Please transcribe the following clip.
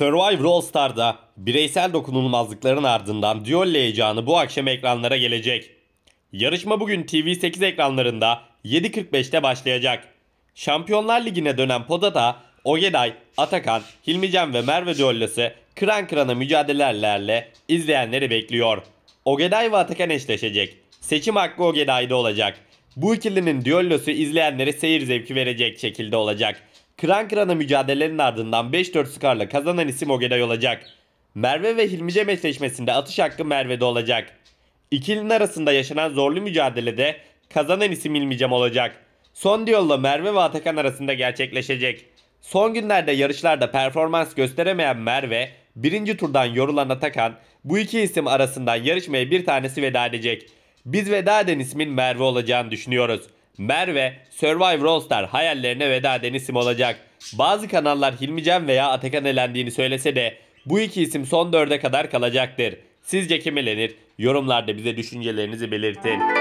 Survivor All Star'da bireysel dokunulmazlıkların ardından Diyolle heyecanı bu akşam ekranlara gelecek. Yarışma bugün TV8 ekranlarında 7.45'te başlayacak. Şampiyonlar Ligi'ne dönen Podata, Ogeday, Atakan, Hilmican ve Merve Diyollesi kıran kırana mücadelelerle izleyenleri bekliyor. Ogeday ve Atakan eşleşecek. Seçim hakkı Ogeday'da olacak. Bu ikilinin düellosu izleyenlere seyir zevki verecek şekilde olacak. Kıran kırana mücadelelerin ardından 5-4 skorla kazanan isim Ogeday olacak. Merve ve Hilmice meçleşmesinde atış hakkı Merve'de olacak. İkilinin arasında yaşanan zorlu mücadelede kazanan isim Hilmicem olacak. Son diyolla Merve ve Atakan arasında gerçekleşecek. Son günlerde yarışlarda performans gösteremeyen Merve, birinci turdan yorulan Atakan, bu iki isim arasından yarışmaya bir tanesi veda edecek. Biz veda eden ismin Merve olacağını düşünüyoruz.'' Merve, Survivor All Star hayallerine veda Denisim olacak. Bazı kanallar Hilmi veya Atakan elendiğini söylese de bu iki isim son dörde kadar kalacaktır. Sizce kim elenir? Yorumlarda bize düşüncelerinizi belirtin.